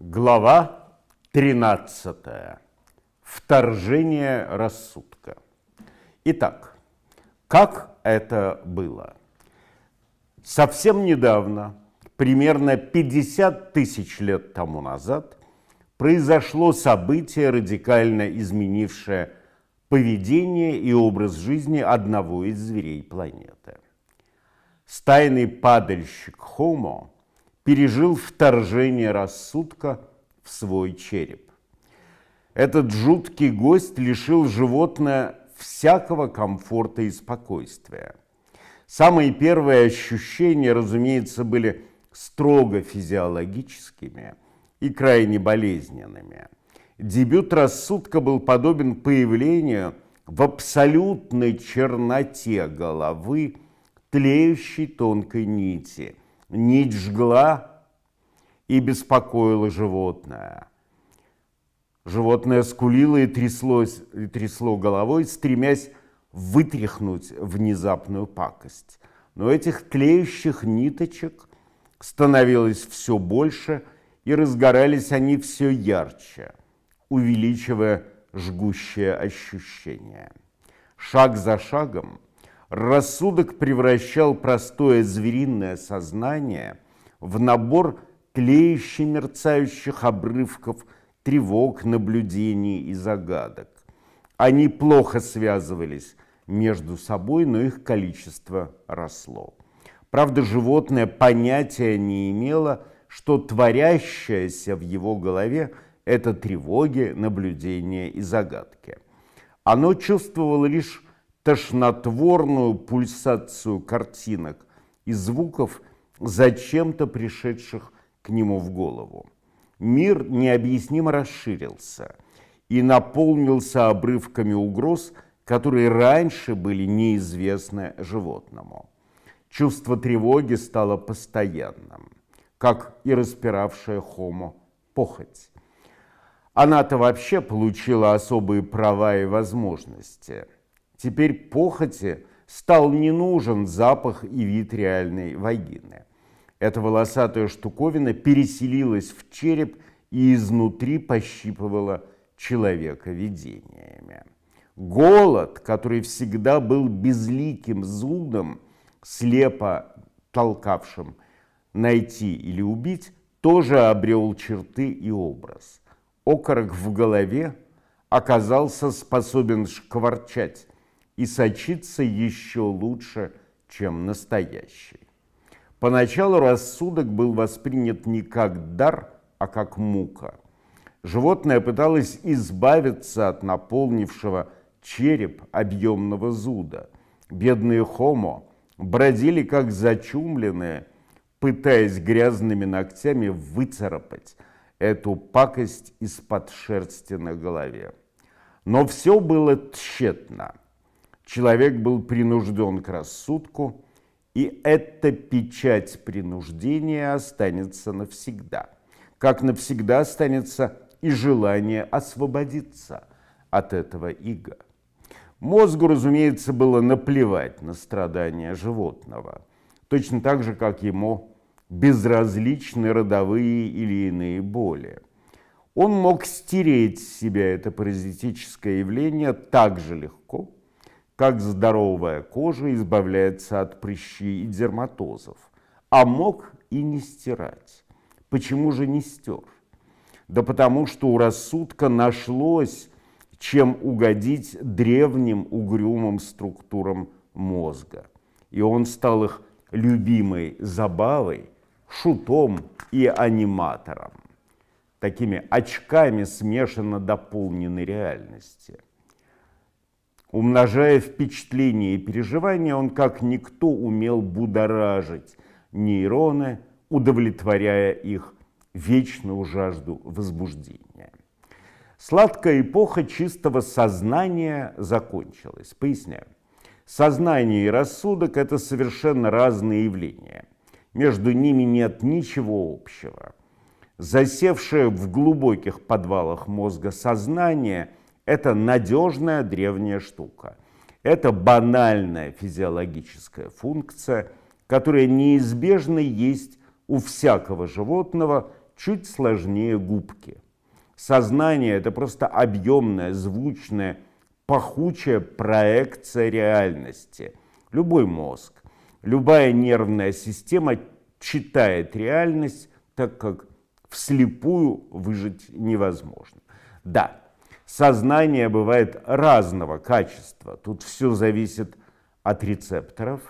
Глава 13. Вторжение рассудка. Итак, как это было? Совсем недавно, примерно 50 тысяч лет тому назад, произошло событие, радикально изменившее поведение и образ жизни одного из зверей планеты. Стайный падальщик хомо пережил вторжение рассудка в свой череп. Этот жуткий гость лишил животное всякого комфорта и спокойствия. Самые первые ощущения, разумеется, были строго физиологическими и крайне болезненными. Дебют рассудка был подобен появлению в абсолютной черноте головы тлеющей тонкой нити – нить жгла и беспокоила животное. Животное скулило и, тряслось, и трясло головой, стремясь вытряхнуть внезапную пакость. Но этих тлеющих ниточек становилось все больше, и разгорались они все ярче, увеличивая жгущее ощущение. Шаг за шагом – рассудок превращал простое звериное сознание в набор клеяще мерцающих обрывков тревог, наблюдений и загадок. Они плохо связывались между собой, но их количество росло. Правда, животное понятия не имело, что творящееся в его голове – это тревоги, наблюдения и загадки. Оно чувствовало лишь тошнотворную пульсацию картинок и звуков, зачем-то пришедших к нему в голову. Мир необъяснимо расширился и наполнился обрывками угроз, которые раньше были неизвестны животному. Чувство тревоги стало постоянным, как и распиравшая Хому похоть. Она-то вообще получила особые права и возможности – Теперь похоти стал не нужен запах и вид реальной вагины. Эта волосатая штуковина переселилась в череп и изнутри пощипывала человека видениями. Голод, который всегда был безликим зудом, слепо толкавшим найти или убить, тоже обрел черты и образ. Окорок в голове оказался способен шкварчать и сочится еще лучше, чем настоящий. Поначалу рассудок был воспринят не как дар, а как мука. Животное пыталось избавиться от наполнившего череп объемного зуда. Бедные хомо бродили как зачумленные, пытаясь грязными ногтями выцарапать эту пакость из-под шерсти на голове. Но все было тщетно – Человек был принужден к рассудку, и эта печать принуждения останется навсегда. Как навсегда останется и желание освободиться от этого ига. Мозгу, разумеется, было наплевать на страдания животного, точно так же, как ему безразличны родовые или иные боли. Он мог стереть с себя это паразитическое явление так же легко, как здоровая кожа избавляется от прыщей и дерматозов, а мог и не стирать. Почему же не стер? Да потому что у рассудка нашлось, чем угодить древним угрюмым структурам мозга. И он стал их любимой забавой, шутом и аниматором. Такими очками смешанно дополненной реальности – Умножая впечатления и переживания, он как никто умел будоражить нейроны, удовлетворяя их вечную жажду возбуждения. Сладкая эпоха чистого сознания закончилась. Поясняю. Сознание и рассудок – это совершенно разные явления. Между ними нет ничего общего. Засевшее в глубоких подвалах мозга сознание – это надежная древняя штука. Это банальная физиологическая функция, которая неизбежно есть у всякого животного чуть сложнее губки. Сознание – это просто объемная, звучная, пахучая проекция реальности. Любой мозг, любая нервная система читает реальность, так как вслепую выжить невозможно. Да, Сознание бывает разного качества. Тут все зависит от рецепторов.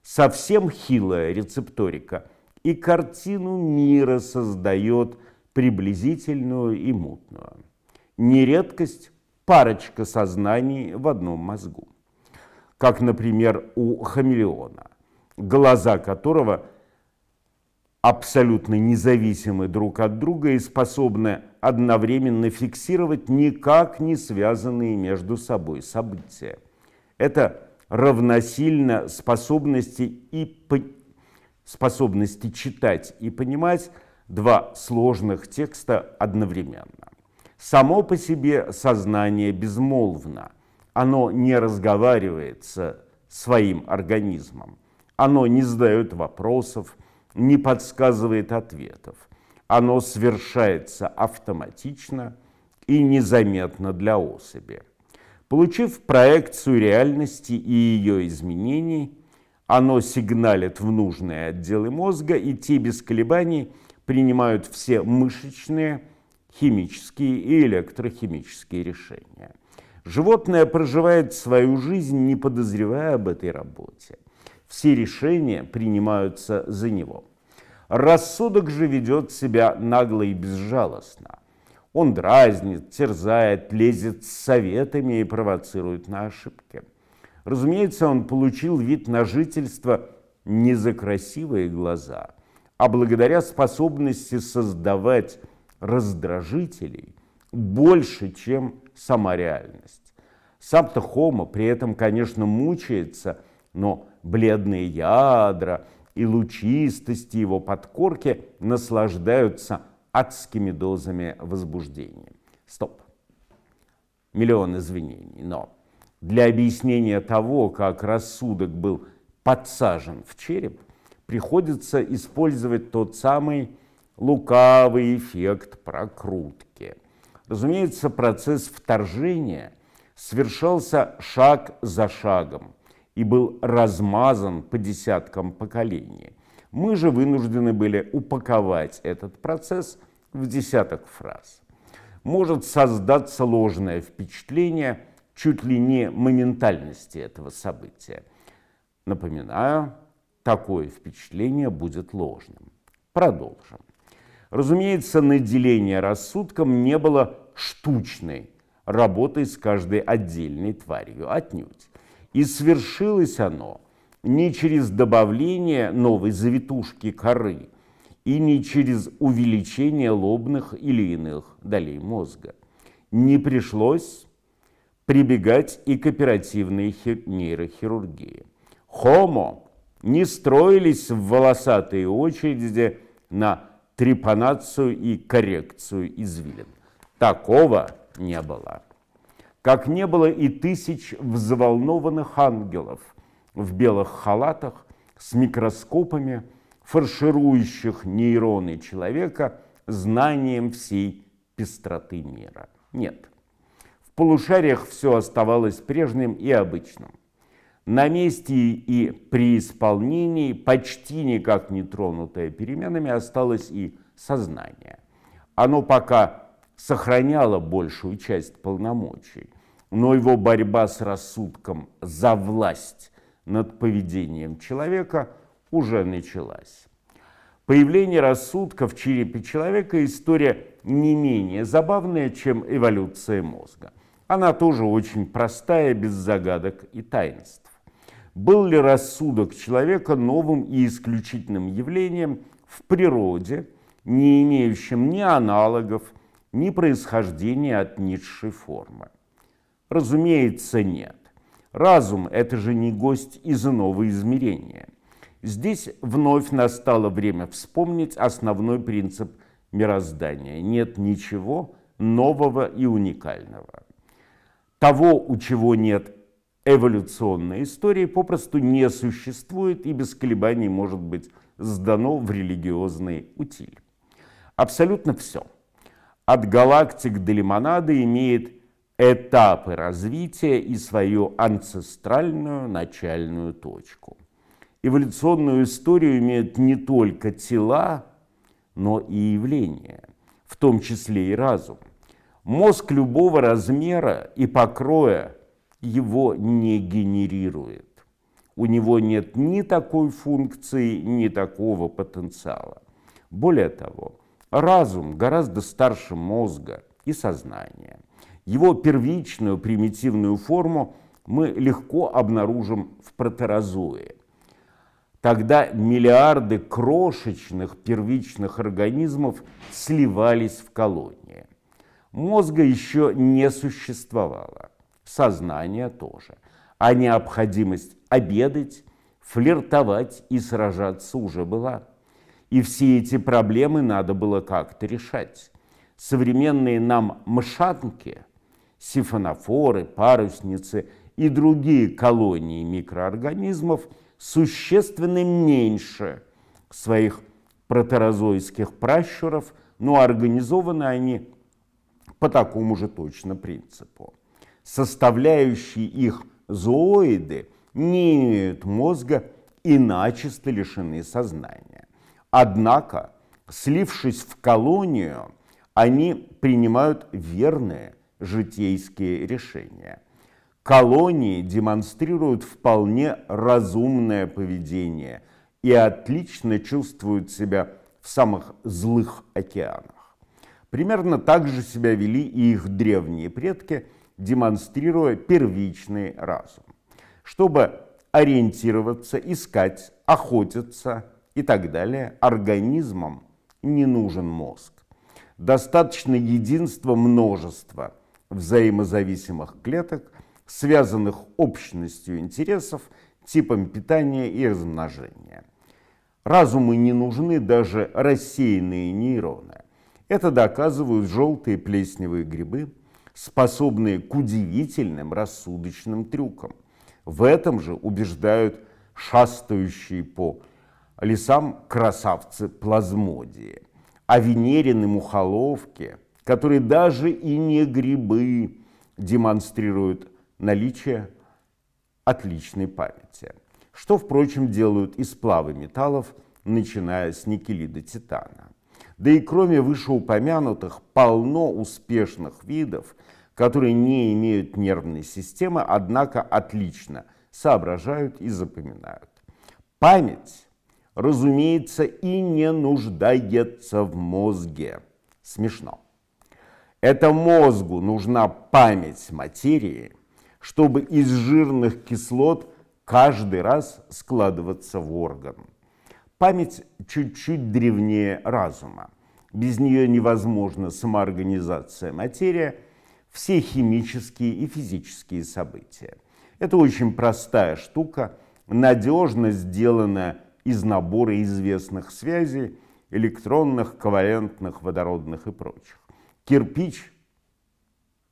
Совсем хилая рецепторика и картину мира создает приблизительную и мутную. Нередкость парочка сознаний в одном мозгу. Как, например, у хамелеона, глаза которого абсолютно независимы друг от друга и способны одновременно фиксировать никак не связанные между собой события. Это равносильно способности, и по... способности читать и понимать два сложных текста одновременно. Само по себе сознание безмолвно, оно не разговаривает с своим организмом, оно не задает вопросов, не подсказывает ответов. Оно совершается автоматично и незаметно для особи. Получив проекцию реальности и ее изменений, оно сигналит в нужные отделы мозга, и те без колебаний принимают все мышечные, химические и электрохимические решения. Животное проживает свою жизнь, не подозревая об этой работе – все решения принимаются за него. Рассудок же ведет себя нагло и безжалостно. Он дразнит, терзает, лезет с советами и провоцирует на ошибки. Разумеется, он получил вид на жительство не за красивые глаза, а благодаря способности создавать раздражителей больше, чем сама реальность. Сам-то Хома при этом, конечно, мучается, но бледные ядра и лучистости его подкорки наслаждаются адскими дозами возбуждения. Стоп. Миллион извинений, но для объяснения того, как рассудок был подсажен в череп, приходится использовать тот самый лукавый эффект прокрутки. Разумеется, процесс вторжения совершался шаг за шагом – и был размазан по десяткам поколений. Мы же вынуждены были упаковать этот процесс в десяток фраз. Может создаться ложное впечатление чуть ли не моментальности этого события. Напоминаю, такое впечатление будет ложным. Продолжим. Разумеется, наделение рассудком не было штучной работой с каждой отдельной тварью отнюдь. И свершилось оно не через добавление новой завитушки коры и не через увеличение лобных или иных долей мозга. Не пришлось прибегать и к оперативной нейрохирургии. Хомо не строились в волосатые очереди на трепанацию и коррекцию извилин. Такого не было как не было и тысяч взволнованных ангелов в белых халатах с микроскопами, фарширующих нейроны человека знанием всей пестроты мира. Нет, в полушариях все оставалось прежним и обычным. На месте и при исполнении, почти никак не тронутое переменами, осталось и сознание. Оно пока сохраняла большую часть полномочий, но его борьба с рассудком за власть над поведением человека уже началась. Появление рассудка в черепе человека – история не менее забавная, чем эволюция мозга. Она тоже очень простая, без загадок и таинств. Был ли рассудок человека новым и исключительным явлением в природе, не имеющим ни аналогов, ни происхождение от низшей формы? Разумеется, нет. Разум – это же не гость из иного измерения. Здесь вновь настало время вспомнить основной принцип мироздания. Нет ничего нового и уникального. Того, у чего нет эволюционной истории, попросту не существует и без колебаний может быть сдано в религиозный утиль. Абсолютно все – от галактик до лимонада имеет этапы развития и свою анцестральную начальную точку. Эволюционную историю имеют не только тела, но и явления, в том числе и разум. Мозг любого размера и покроя его не генерирует. У него нет ни такой функции, ни такого потенциала. Более того, Разум гораздо старше мозга и сознания. Его первичную примитивную форму мы легко обнаружим в протерозое. Тогда миллиарды крошечных первичных организмов сливались в колонии. Мозга еще не существовало, сознание тоже. А необходимость обедать, флиртовать и сражаться уже была – и все эти проблемы надо было как-то решать. Современные нам мшанки, сифонофоры, парусницы и другие колонии микроорганизмов существенно меньше своих протерозойских пращуров, но организованы они по такому же точно принципу. Составляющие их зооиды не имеют мозга и начисто лишены сознания. Однако, слившись в колонию, они принимают верные житейские решения. Колонии демонстрируют вполне разумное поведение и отлично чувствуют себя в самых злых океанах. Примерно так же себя вели и их древние предки, демонстрируя первичный разум. Чтобы ориентироваться, искать, охотиться – и так далее, организмам не нужен мозг. Достаточно единства множества взаимозависимых клеток, связанных общностью интересов, типом питания и размножения. Разуму не нужны даже рассеянные нейроны. Это доказывают желтые плесневые грибы, способные к удивительным рассудочным трюкам. В этом же убеждают шастающие по лесам красавцы плазмодии, а Венерины мухоловки, которые даже и не грибы, демонстрируют наличие отличной памяти, что, впрочем, делают и сплавы металлов, начиная с никелида титана. Да и кроме вышеупомянутых полно успешных видов, которые не имеют нервной системы, однако отлично соображают и запоминают. Память разумеется, и не нуждается в мозге. Смешно. Это мозгу нужна память материи, чтобы из жирных кислот каждый раз складываться в орган. Память чуть-чуть древнее разума. Без нее невозможна самоорганизация материи, все химические и физические события. Это очень простая штука, надежно сделанная из набора известных связей, электронных, ковалентных, водородных и прочих. Кирпич,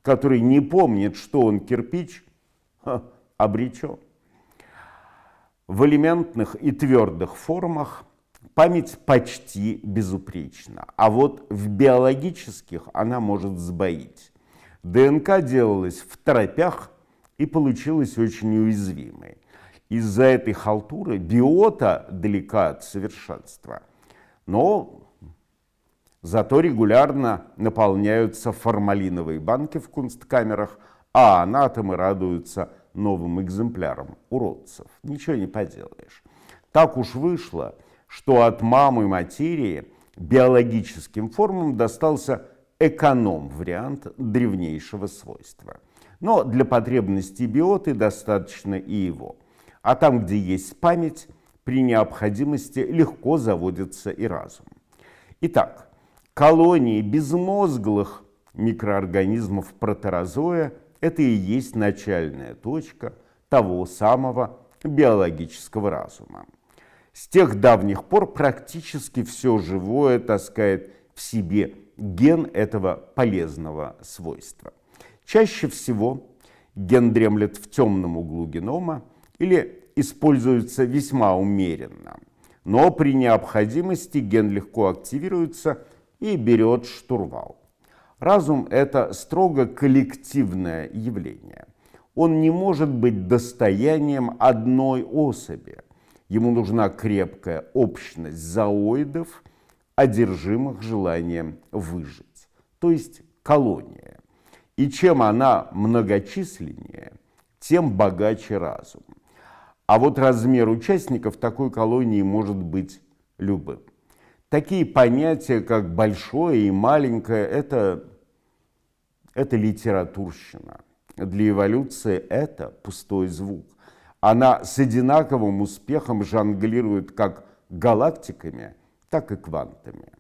который не помнит, что он кирпич, ха, обречен. В элементных и твердых формах память почти безупречна, а вот в биологических она может сбоить. ДНК делалась в торопях и получилась очень уязвимой из-за этой халтуры биота далека от совершенства. Но зато регулярно наполняются формалиновые банки в кунсткамерах, а анатомы радуются новым экземплярам уродцев. Ничего не поделаешь. Так уж вышло, что от мамы материи биологическим формам достался эконом-вариант древнейшего свойства. Но для потребностей биоты достаточно и его – а там, где есть память, при необходимости легко заводится и разум. Итак, колонии безмозглых микроорганизмов протерозоя – это и есть начальная точка того самого биологического разума. С тех давних пор практически все живое таскает в себе ген этого полезного свойства. Чаще всего ген дремлет в темном углу генома или используется весьма умеренно. Но при необходимости ген легко активируется и берет штурвал. Разум – это строго коллективное явление. Он не может быть достоянием одной особи. Ему нужна крепкая общность зооидов, одержимых желанием выжить, то есть колония. И чем она многочисленнее, тем богаче разум. А вот размер участников такой колонии может быть любым. Такие понятия, как большое и маленькое, это, это литературщина. Для эволюции это пустой звук. Она с одинаковым успехом жонглирует как галактиками, так и квантами.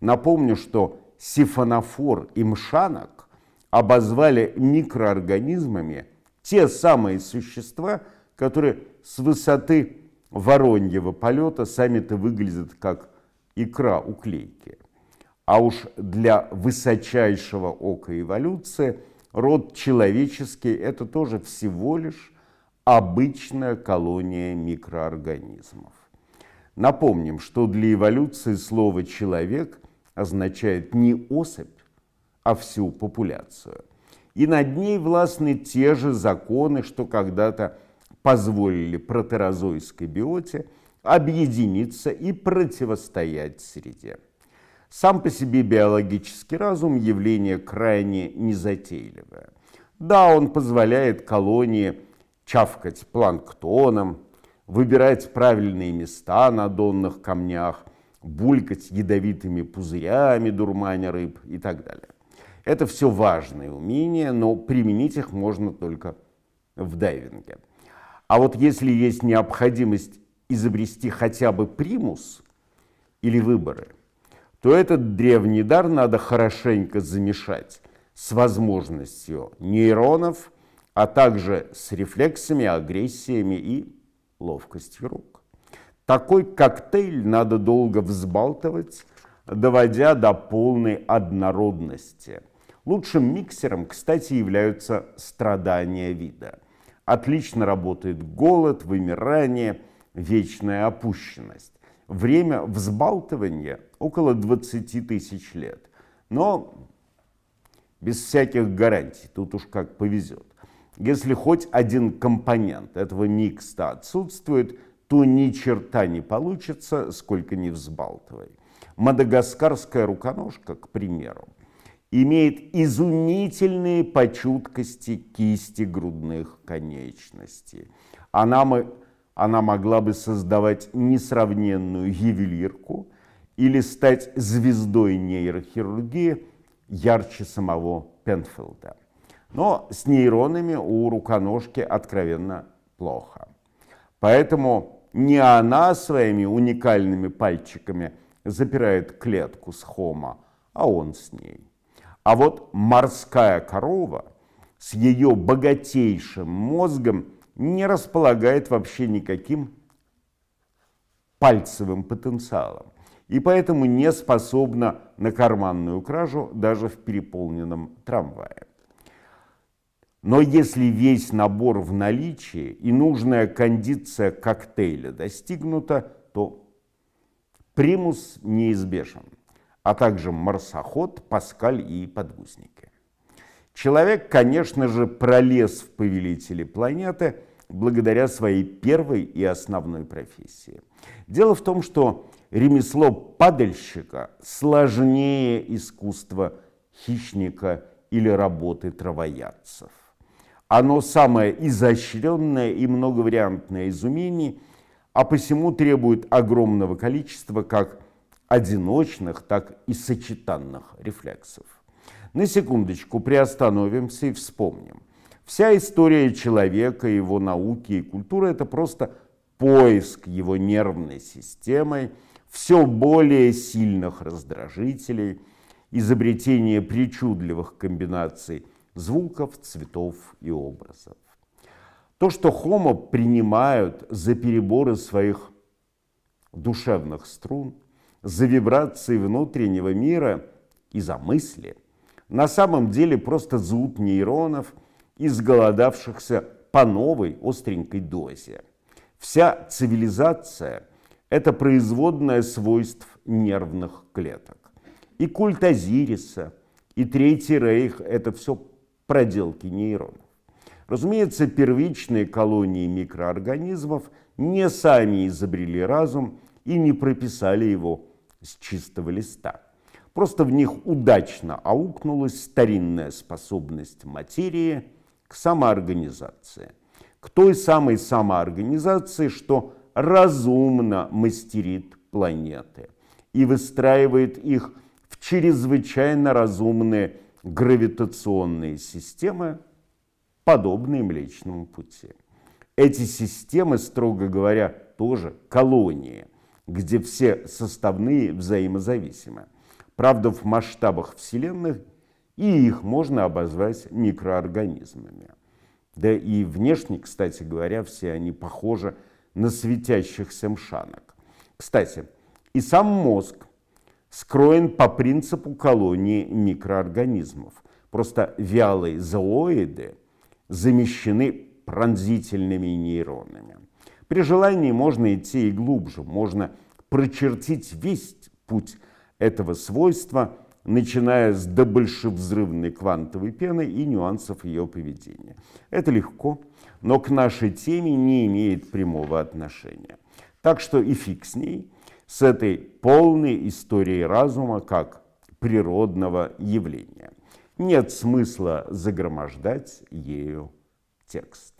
Напомню, что сифонофор и мшанок обозвали микроорганизмами те самые существа, которые с высоты вороньего полета сами-то выглядят как икра уклейки. А уж для высочайшего ока эволюции род человеческий – это тоже всего лишь обычная колония микроорганизмов. Напомним, что для эволюции слово «человек» означает не особь, а всю популяцию. И над ней властны те же законы, что когда-то позволили протерозойской биоте объединиться и противостоять среде. Сам по себе биологический разум – явление крайне незатейливое. Да, он позволяет колонии чавкать планктоном, выбирать правильные места на донных камнях, булькать ядовитыми пузырями дурманя рыб и так далее. Это все важные умения, но применить их можно только в дайвинге. А вот если есть необходимость изобрести хотя бы примус или выборы, то этот древний дар надо хорошенько замешать с возможностью нейронов, а также с рефлексами, агрессиями и ловкостью рук. Такой коктейль надо долго взбалтывать, доводя до полной однородности. Лучшим миксером, кстати, являются страдания вида – Отлично работает голод, вымирание, вечная опущенность. Время взбалтывания около 20 тысяч лет. Но без всяких гарантий, тут уж как повезет. Если хоть один компонент этого микста отсутствует, то ни черта не получится, сколько не взбалтывай. Мадагаскарская руконожка, к примеру, имеет изумительные по кисти грудных конечностей. Она, мы, она могла бы создавать несравненную ювелирку или стать звездой нейрохирургии ярче самого Пенфилда. Но с нейронами у руконожки откровенно плохо. Поэтому не она своими уникальными пальчиками запирает клетку с хома, а он с ней. А вот морская корова с ее богатейшим мозгом не располагает вообще никаким пальцевым потенциалом и поэтому не способна на карманную кражу даже в переполненном трамвае. Но если весь набор в наличии и нужная кондиция коктейля достигнута, то примус неизбежен а также марсоход, паскаль и подгузники. Человек, конечно же, пролез в повелители планеты благодаря своей первой и основной профессии. Дело в том, что ремесло падальщика сложнее искусства хищника или работы травоядцев. Оно самое изощренное и многовариантное изумение, а посему требует огромного количества как одиночных, так и сочетанных рефлексов. На секундочку приостановимся и вспомним. Вся история человека, его науки и культуры – это просто поиск его нервной системой все более сильных раздражителей, изобретение причудливых комбинаций звуков, цветов и образов. То, что Хомо принимают за переборы своих душевных струн – за вибрации внутреннего мира и за мысли. На самом деле просто зуб нейронов, изголодавшихся по новой остренькой дозе. Вся цивилизация – это производное свойств нервных клеток. И культ Азириса, и Третий Рейх – это все проделки нейронов. Разумеется, первичные колонии микроорганизмов не сами изобрели разум и не прописали его с чистого листа. Просто в них удачно аукнулась старинная способность материи к самоорганизации. К той самой самоорганизации, что разумно мастерит планеты и выстраивает их в чрезвычайно разумные гравитационные системы, подобные Млечному пути. Эти системы, строго говоря, тоже колонии где все составные взаимозависимы. Правда, в масштабах Вселенных и их можно обозвать микроорганизмами. Да и внешне, кстати говоря, все они похожи на светящихся мшанок. Кстати, и сам мозг скроен по принципу колонии микроорганизмов. Просто вялые зооиды замещены пронзительными нейронами. При желании можно идти и глубже, можно прочертить весь путь этого свойства, начиная с добольшевзрывной квантовой пены и нюансов ее поведения. Это легко, но к нашей теме не имеет прямого отношения. Так что и фиг с ней, с этой полной историей разума как природного явления. Нет смысла загромождать ею текст.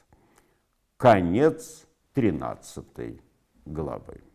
Конец 13 главы.